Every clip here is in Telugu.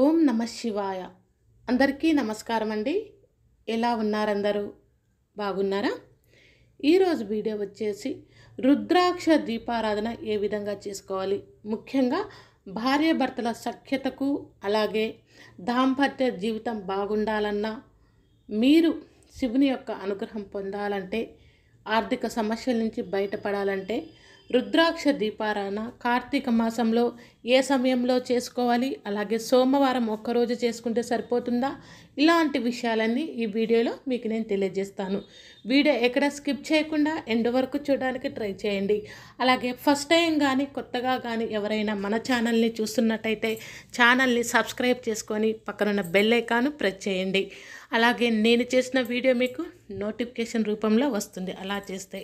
ఓం నమ శివాయ అందరికీ నమస్కారం అండి ఎలా ఉన్నారందరూ బాగున్నారా ఈరోజు వీడియో వచ్చేసి రుద్రాక్ష దీపారాధన ఏ విధంగా చేసుకోవాలి ముఖ్యంగా భార్యాభర్తల సఖ్యతకు అలాగే దాంపత్య జీవితం బాగుండాలన్నా మీరు శివుని యొక్క అనుగ్రహం పొందాలంటే ఆర్థిక సమస్యల నుంచి బయటపడాలంటే రుద్రాక్ష దీపారాధన కార్తీక మాసంలో ఏ సమయంలో చేసుకోవాలి అలాగే సోమవారం ఒక్కరోజు చేసుకుంటే సరిపోతుందా ఇలాంటి విషయాలన్నీ ఈ వీడియోలో మీకు నేను తెలియజేస్తాను వీడియో ఎక్కడ స్కిప్ చేయకుండా ఎండ్ వరకు చూడడానికి ట్రై చేయండి అలాగే ఫస్ట్ టైం కానీ కొత్తగా కానీ ఎవరైనా మన ఛానల్ని చూస్తున్నట్టయితే ఛానల్ని సబ్స్క్రైబ్ చేసుకొని పక్కనున్న బెల్ ఐకాను ప్రెస్ చేయండి అలాగే నేను చేసిన వీడియో మీకు నోటిఫికేషన్ రూపంలో వస్తుంది అలా చేస్తే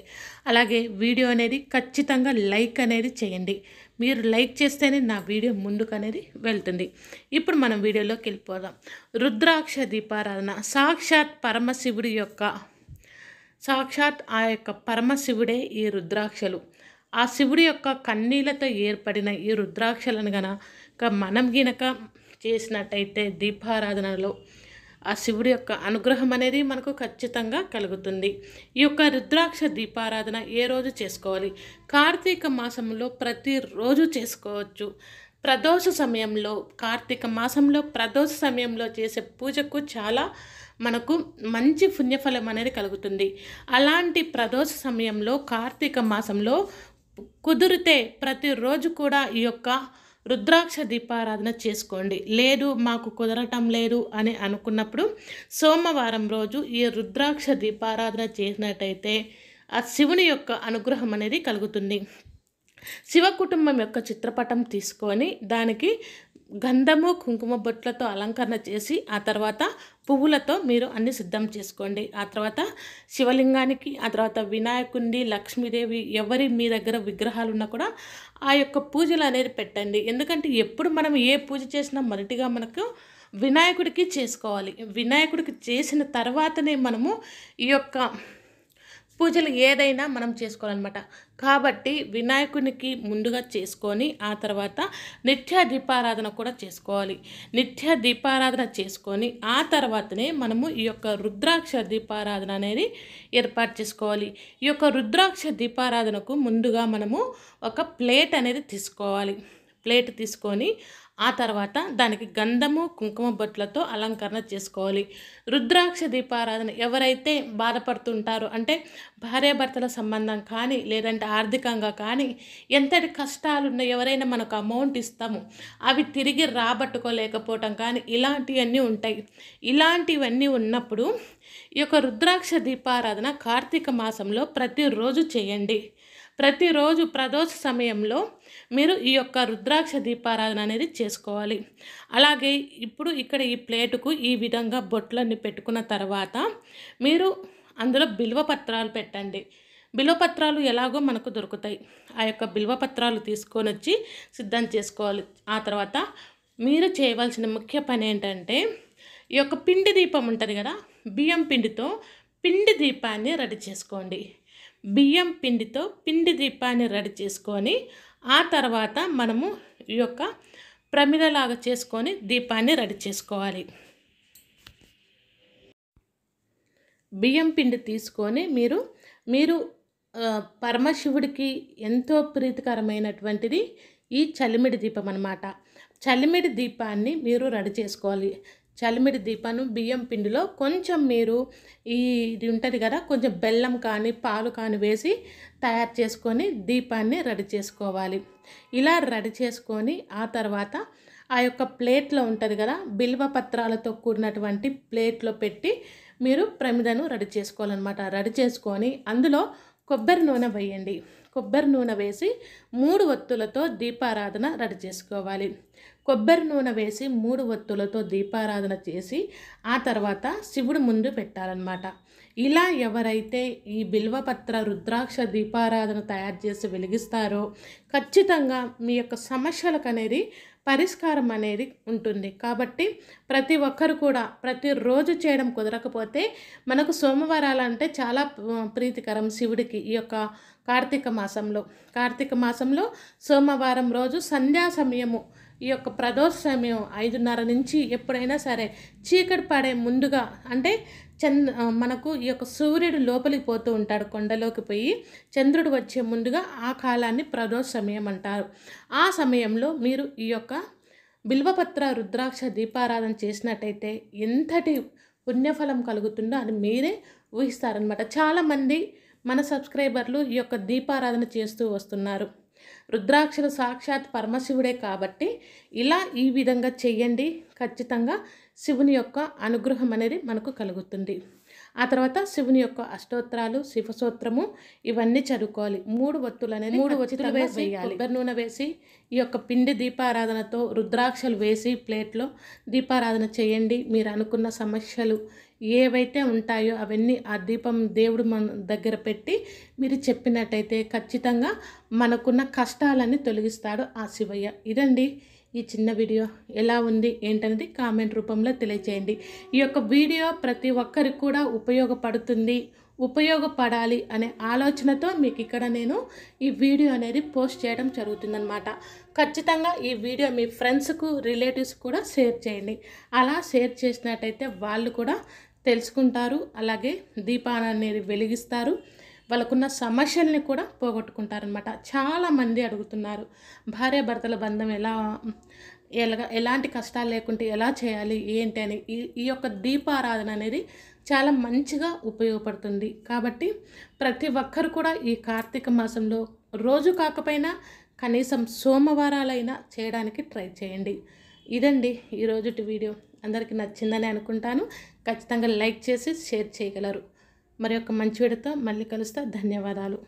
అలాగే వీడియో అనేది ఖచ్చితంగా లైక్ అనేది చేయండి మీరు లైక్ చేస్తేనే నా వీడియో ముందుకు అనేది వెళ్తుంది ఇప్పుడు మనం వీడియోలోకి వెళ్ళిపోదాం రుద్రాక్ష దీపారాధన సాక్షాత్ పరమశివుడి యొక్క సాక్షాత్ ఆ యొక్క పరమశివుడే ఈ రుద్రాక్షలు ఆ శివుడి యొక్క కన్నీలతో ఏర్పడిన ఈ రుద్రాక్షలను గనక మనం గినక చేసినట్టయితే దీపారాధనలో ఆ శివుడి యొక్క అనుగ్రహం అనేది మనకు ఖచ్చితంగా కలుగుతుంది ఈ యొక్క రుద్రాక్ష దీపారాధన ఏ రోజు చేసుకోవాలి కార్తీక మాసంలో ప్రతిరోజు చేసుకోవచ్చు ప్రదోష సమయంలో కార్తీక మాసంలో ప్రదోష సమయంలో చేసే పూజకు చాలా మనకు మంచి పుణ్యఫలం అనేది కలుగుతుంది అలాంటి ప్రదోష సమయంలో కార్తీక మాసంలో కుదిరితే ప్రతిరోజు కూడా ఈ యొక్క రుద్రాక్ష దీపారాధన చేసుకోండి లేదు మాకు కుదరటం లేదు అని అనుకున్నప్పుడు సోమవారం రోజు ఈ రుద్రాక్ష దీపారాధన చేసినట్టయితే ఆ శివుని యొక్క అనుగ్రహం అనేది కలుగుతుంది శివ కుటుంబం యొక్క చిత్రపటం తీసుకొని దానికి గంధము కుంకుమ బొట్లతో అలంకరణ చేసి ఆ తర్వాత పువ్వులతో మీరు అన్ని సిద్ధం చేసుకోండి ఆ తర్వాత శివలింగానికి ఆ తర్వాత వినాయకుడిని లక్ష్మీదేవి ఎవరి మీ దగ్గర విగ్రహాలు ఉన్నా కూడా ఆ యొక్క పూజలు అనేది పెట్టండి ఎందుకంటే ఎప్పుడు మనం ఏ పూజ చేసినా మొదటిగా మనకు వినాయకుడికి చేసుకోవాలి వినాయకుడికి చేసిన తర్వాతనే మనము ఈ యొక్క పూజలు ఏదైనా మనం చేసుకోవాలన్నమాట కాబట్టి వినాయకునికి ముందుగా చేసుకొని ఆ తర్వాత నిత్య దీపారాధన కూడా చేసుకోవాలి నిత్య దీపారాధన చేసుకొని ఆ తర్వాతనే మనము ఈ యొక్క రుద్రాక్ష దీపారాధన అనేది ఏర్పాటు చేసుకోవాలి ఈ యొక్క రుద్రాక్ష దీపారాధనకు ముందుగా మనము ఒక ప్లేట్ అనేది తీసుకోవాలి ప్లేట్ తీసుకొని ఆ తర్వాత దానికి గంధము కుంకుమ బొట్లతో అలంకరణ చేసుకోవాలి రుద్రాక్ష దీపారాధన ఎవరైతే బాధపడుతుంటారో అంటే భార్యాభర్తల సంబంధం కానీ లేదంటే ఆర్థికంగా కానీ ఎంతటి కష్టాలున్న ఎవరైనా మనకు అమౌంట్ ఇస్తాము అవి తిరిగి రాబట్టుకోలేకపోవటం కానీ ఇలాంటివన్నీ ఉంటాయి ఇలాంటివన్నీ ఉన్నప్పుడు ఈ యొక్క రుద్రాక్ష దీపారాధన కార్తీక మాసంలో ప్రతిరోజు చేయండి ప్రతిరోజు ప్రదోష సమయంలో మీరు ఈ యొక్క రుద్రాక్ష దీపారాధన అనేది చేసుకోవాలి అలాగే ఇప్పుడు ఇక్కడ ఈ ప్లేటుకు ఈ విధంగా బొట్లన్నీ పెట్టుకున్న తర్వాత మీరు అందులో బిల్వపత్రాలు పెట్టండి బిల్వపత్రాలు ఎలాగో మనకు దొరుకుతాయి ఆ యొక్క బిల్వపత్రాలు తీసుకొని వచ్చి సిద్ధం చేసుకోవాలి ఆ తర్వాత మీరు చేయవలసిన ముఖ్య పని ఏంటంటే ఈ యొక్క పిండి దీపం ఉంటుంది కదా బియ్యం పిండితో పిండి దీపాన్ని రెడీ చేసుకోండి బియ్యం పిండితో పిండి దీపాన్ని రెడీ చేసుకొని ఆ తర్వాత మనము ఈ యొక్క ప్రమిదలాగా చేసుకొని దీపాన్ని రెడీ చేసుకోవాలి బియ్యం పిండి తీసుకొని మీరు మీరు పరమశివుడికి ఎంతో ప్రీతికరమైనటువంటిది ఈ చలిమిడి దీపం అనమాట చలిమిడి దీపాన్ని మీరు రెడీ చేసుకోవాలి చలిమిడి దీపను బియ్యం పిండిలో కొంచెం మీరు ఈ ఇది ఉంటుంది కదా కొంచెం బెల్లం కానీ పాలు కానీ వేసి తయారు చేసుకొని దీపాన్ని రెడీ చేసుకోవాలి ఇలా రెడీ చేసుకొని ఆ తర్వాత ఆ యొక్క ప్లేట్లో ఉంటుంది కదా బిల్వ పత్రాలతో కూడినటువంటి ప్లేట్లో పెట్టి మీరు ప్రమిదను రెడీ చేసుకోవాలన్నమాట రెడీ చేసుకొని అందులో కొబ్బరి నూనె వేయండి కొబ్బరి నూనె వేసి మూడు ఒత్తులతో దీపారాధన రెడీ చేసుకోవాలి కొబ్బరి నూనె వేసి మూడు ఒత్తులతో దీపారాధన చేసి ఆ తర్వాత శివుడు ముందు పెట్టాలన్నమాట ఇలా ఎవరైతే ఈ బిల్వపత్ర రుద్రాక్ష దీపారాధన తయారు చేసి వెలిగిస్తారో ఖచ్చితంగా మీ యొక్క సమస్యలకు అనేది పరిష్కారం అనేది ఉంటుంది కాబట్టి ప్రతి ఒక్కరు కూడా ప్రతిరోజు చేయడం కుదరకపోతే మనకు సోమవారాలంటే చాలా ప్రీతికరం శివుడికి ఈ యొక్క కార్తీక మాసంలో కార్తీక మాసంలో సోమవారం రోజు సంధ్యా సమయము ఈ యొక్క ప్రదోష సమయం ఐదున్నర నుంచి ఎప్పుడైనా సరే చీకటి పడే ముందుగా అంటే చంద్ర మనకు ఈ యొక్క సూర్యుడు లోపలికి పోతూ ఉంటాడు కొండలోకి పోయి చంద్రుడు వచ్చే ముందుగా ఆ కాలాన్ని ప్రదోష సమయం అంటారు ఆ సమయంలో మీరు ఈ యొక్క బిల్వపత్ర రుద్రాక్ష దీపారాధన చేసినట్టయితే ఎంతటి పుణ్యఫలం కలుగుతుందో అని మీరే ఊహిస్తారనమాట చాలామంది మన సబ్స్క్రైబర్లు ఈ యొక్క దీపారాధన చేస్తూ వస్తున్నారు రుద్రాక్షలు సాక్షాత్ పరమశివుడే కాబట్టి ఇలా ఈ విధంగా చేయండి ఖచ్చితంగా శివుని యొక్క అనుగ్రహం అనేది మనకు కలుగుతుంది ఆ తర్వాత శివుని యొక్క అష్టోత్తరాలు శివసూత్రము ఇవన్నీ చదువుకోవాలి మూడు వత్తులు అనేది మూడు వత్తులు వేసి కొబ్బరి నూనె వేసి ఈ యొక్క పిండి దీపారాధనతో రుద్రాక్షలు వేసి ప్లేట్లో దీపారాధన చేయండి మీరు అనుకున్న సమస్యలు ఏవైతే ఉంటాయో అవన్నీ ఆ దీపం దేవుడు మన దగ్గర పెట్టి మీరు చెప్పినట్టయితే ఖచ్చితంగా మనకున్న కష్టాలన్నీ తొలగిస్తాడు ఆ శివయ్య ఇదండి ఈ చిన్న వీడియో ఎలా ఉంది ఏంటనేది కామెంట్ రూపంలో తెలియచేయండి ఈ యొక్క వీడియో ప్రతి ఒక్కరికి కూడా ఉపయోగపడుతుంది ఉపయోగపడాలి అనే ఆలోచనతో మీకు ఇక్కడ నేను ఈ వీడియో అనేది పోస్ట్ చేయడం జరుగుతుందనమాట ఖచ్చితంగా ఈ వీడియో మీ ఫ్రెండ్స్కు రిలేటివ్స్ కూడా షేర్ చేయండి అలా షేర్ చేసినట్టయితే వాళ్ళు కూడా తెలుసుకుంటారు అలాగే దీపాన్ని వెలిగిస్తారు వాళ్ళకున్న సమస్యల్ని కూడా పోగొట్టుకుంటారనమాట చాలామంది అడుగుతున్నారు భార్యాభర్తల బంధం ఎలా ఎలా ఎలాంటి కష్టాలు లేకుంటే ఎలా చేయాలి ఏంటి అని ఈ ఈ యొక్క దీపారాధన అనేది చాలా మంచిగా ఉపయోగపడుతుంది కాబట్టి ప్రతి ఒక్కరు కూడా ఈ కార్తీక మాసంలో రోజు కాకపోయినా కనీసం సోమవారాలైనా చేయడానికి ట్రై చేయండి ఇదండి ఈరోజు వీడియో అందరికీ నచ్చిందని అనుకుంటాను ఖచ్చితంగా లైక్ చేసి షేర్ చేయగలరు మరి ఒక మంచి విడతో మళ్ళీ కలుస్తా ధన్యవాదాలు